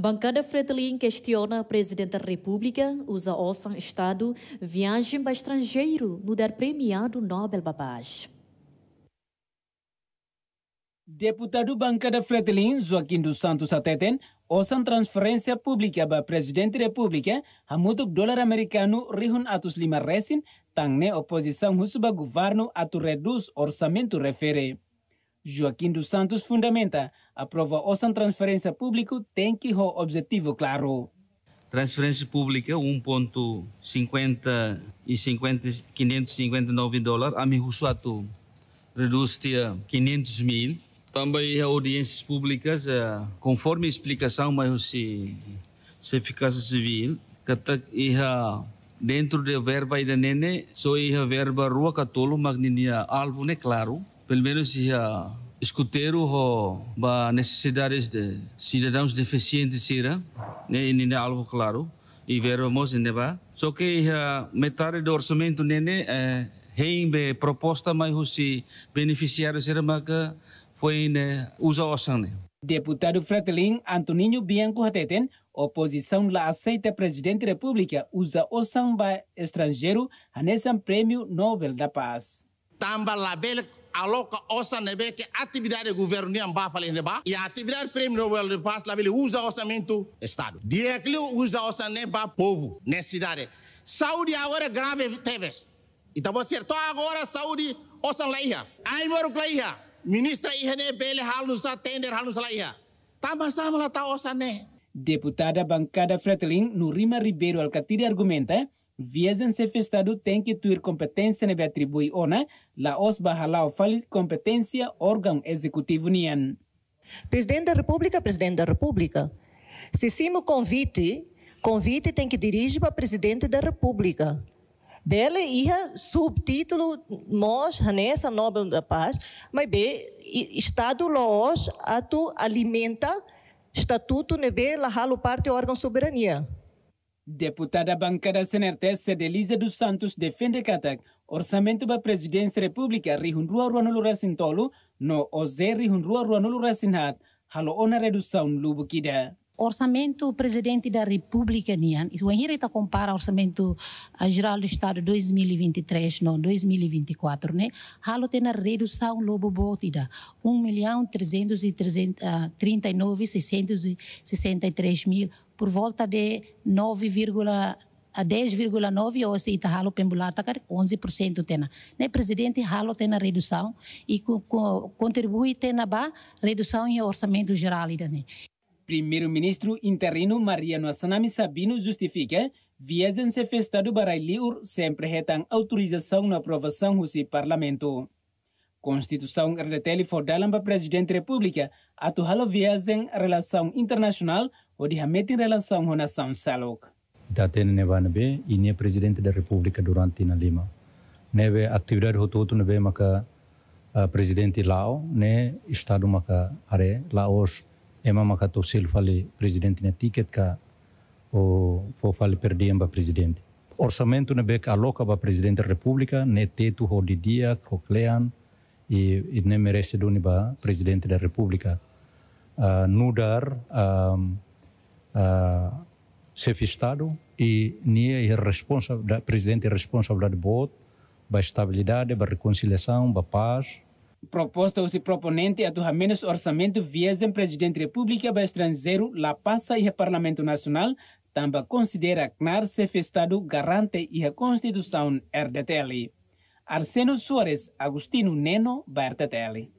Bancada Fretilin questiona a Presidente da República, usa oção Estado, viagem para estrangeiro no dar premiado Nobel Babás. Deputado Bancada Fretilin, Joaquim dos Santos Ateten, osan transferência pública para Presidente da República, hamutuk dólar americano rihun atus lima resin, tangne oposição husuba governo atu reduz orçamento refere. Joaquim dos Santos fundamenta a prova ou sem transferência pública tem que ter objetivo claro. Transferência pública 1.50 e 50, 559 dólares, a minha suato reduz a 500 mil. Também é audiências públicas, é, conforme a explicação, mas se, se eficácia civil, que tá, dentro da verba e da nene, só a verba rua católica, mas alvo não é claro pelo menos ia ah, escutar as necessidades de cidadãos deficientes, né, nem é algo claro, e vermos em Neba. Só que a ah, metade do orçamento nene né, né, é be proposta mais os beneficiários que foi né, usa o sangue. Né. Deputado Fretelin Antoninho Bianco Hateten, oposição lá aceita presidente da República usa o sangue estrangeiro nesse prêmio Nobel da Paz. Tamba label aloka osanebeke atividade governo ba falende ba e a atividade prêmio Nobel de Paz lá ele usa orçamento estado. Direto usa osa para povo, necessidade cidade. Saúde agora grave teves Então você só agora saúde osan laiha. Ai moro laiha. Ministra ihne bele halus tender halus laiha. Tama sama lá ta osa né. Deputada bancada Fretlin, Nurima Ribeiro Alcatiri argumenta Viesen festado, tem que ter competência neve atribui ona, la os bahalau falis competência órgão executivo nian. Presidente da República, Presidente da República, se simo convite, convite tem que dirigir para Presidente da República. Bela ia subtítulo nós nessa Nobel da Paz, mas bem Estado loos atu alimenta estatuto neve la halo parte órgão soberania. Deputada bancada de Elisa dos Santos defende que ataque orçamento da presidência da república rihundrua ruanulu rasin tolu no oze rihundrua ruanulu rasin hat halo ona redução lubu kida. orçamento do presidente da República, Nian, o Henrique está compara orçamento eh, geral do Estado 2023, não, 2024, né? Halo tem a redução lobo botida, 1 milhão 339 663 mil, por volta de 9, a 10,9 ou se ita halo pembulata 11% tena. Né presidente tem tena redução e contribui tena ba redução em orçamento geral né. Primeiro-ministro interino Mariano Assanami Sabino justifica viés encefestado para Eliur sempre retam autorização na aprovação do parlamento. Constituição RDTL for para presidente da República, atual viagem em relação internacional ou de em relação com a nação Salok. Datene Nevanbe, e presidente da República durante na Lima. Neve atividade rototo neve maka ah, presidente Lao, né estado maka are Laos imam ka to sel fale presidente na ticket ka o fo fale perdem ba presidente orçamento ne bek aloca ba presidente da república ne tetu ho di dia ho klean e, e ne merece doni ba presidente da república uh, nudar um, uh, chefe estado e nie é responsável da presidente responsável da bot ba estabilidade ba reconciliação ba paz Proposta ou se proponente aturramento menos orçamento viesem presidente República para estrangeiro, la passa e Parlamento Nacional, também considera CNAR ser estado garante e a Constituição RDTL. Arsenio Soares, Agostino Neno, RDTL.